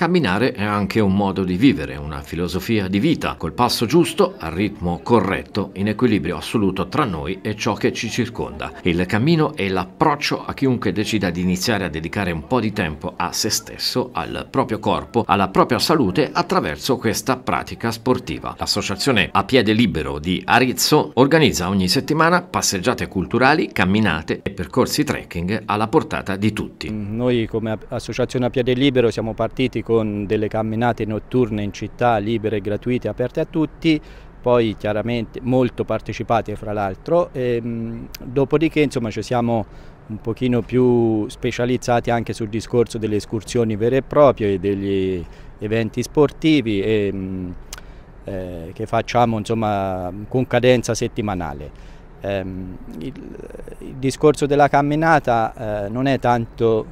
Camminare è anche un modo di vivere, una filosofia di vita, col passo giusto, al ritmo corretto, in equilibrio assoluto tra noi e ciò che ci circonda. Il cammino è l'approccio a chiunque decida di iniziare a dedicare un po' di tempo a se stesso, al proprio corpo, alla propria salute attraverso questa pratica sportiva. L'associazione A Piede Libero di Arizzo organizza ogni settimana passeggiate culturali, camminate e percorsi trekking alla portata di tutti. Noi come associazione A Piede Libero siamo partiti con delle camminate notturne in città libere, e gratuite, aperte a tutti, poi chiaramente molto partecipate fra l'altro, ehm, dopodiché insomma ci siamo un pochino più specializzati anche sul discorso delle escursioni vere e proprie, e degli eventi sportivi e, ehm, eh, che facciamo insomma con cadenza settimanale ehm, il, il, discorso della camminata eh, non è tanto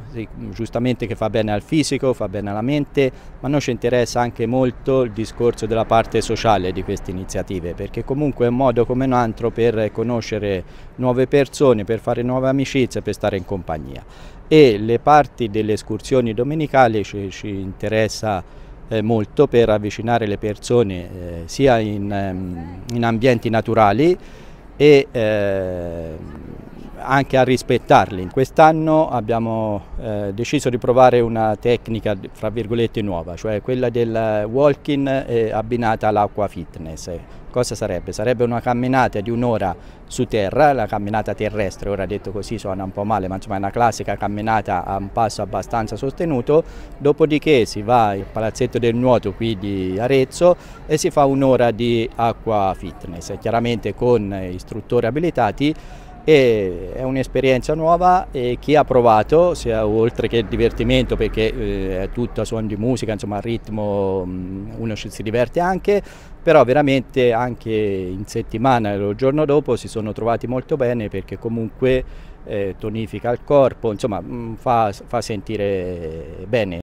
giustamente che fa bene al fisico, fa bene alla mente, ma a noi ci interessa anche molto il discorso della parte sociale di queste iniziative, perché comunque è un modo come un altro per conoscere nuove persone, per fare nuove amicizie, per stare in compagnia. E le parti delle escursioni domenicali ci, ci interessa eh, molto per avvicinare le persone eh, sia in, ehm, in ambienti naturali e eh, anche a rispettarli. Quest'anno abbiamo eh, deciso di provare una tecnica fra virgolette nuova, cioè quella del walking eh, abbinata all'acqua fitness. Cosa sarebbe? Sarebbe una camminata di un'ora su terra, la camminata terrestre, ora detto così suona un po' male, ma insomma è una classica camminata a un passo abbastanza sostenuto, dopodiché si va al palazzetto del nuoto qui di Arezzo e si fa un'ora di acqua fitness, chiaramente con istruttori abilitati e è un'esperienza nuova e chi ha provato, sia oltre che il divertimento perché eh, è tutto a suono di musica, insomma a ritmo mm, uno si diverte anche, però veramente anche in settimana e il giorno dopo si sono trovati molto bene perché comunque eh, tonifica il corpo, insomma mm, fa, fa sentire bene.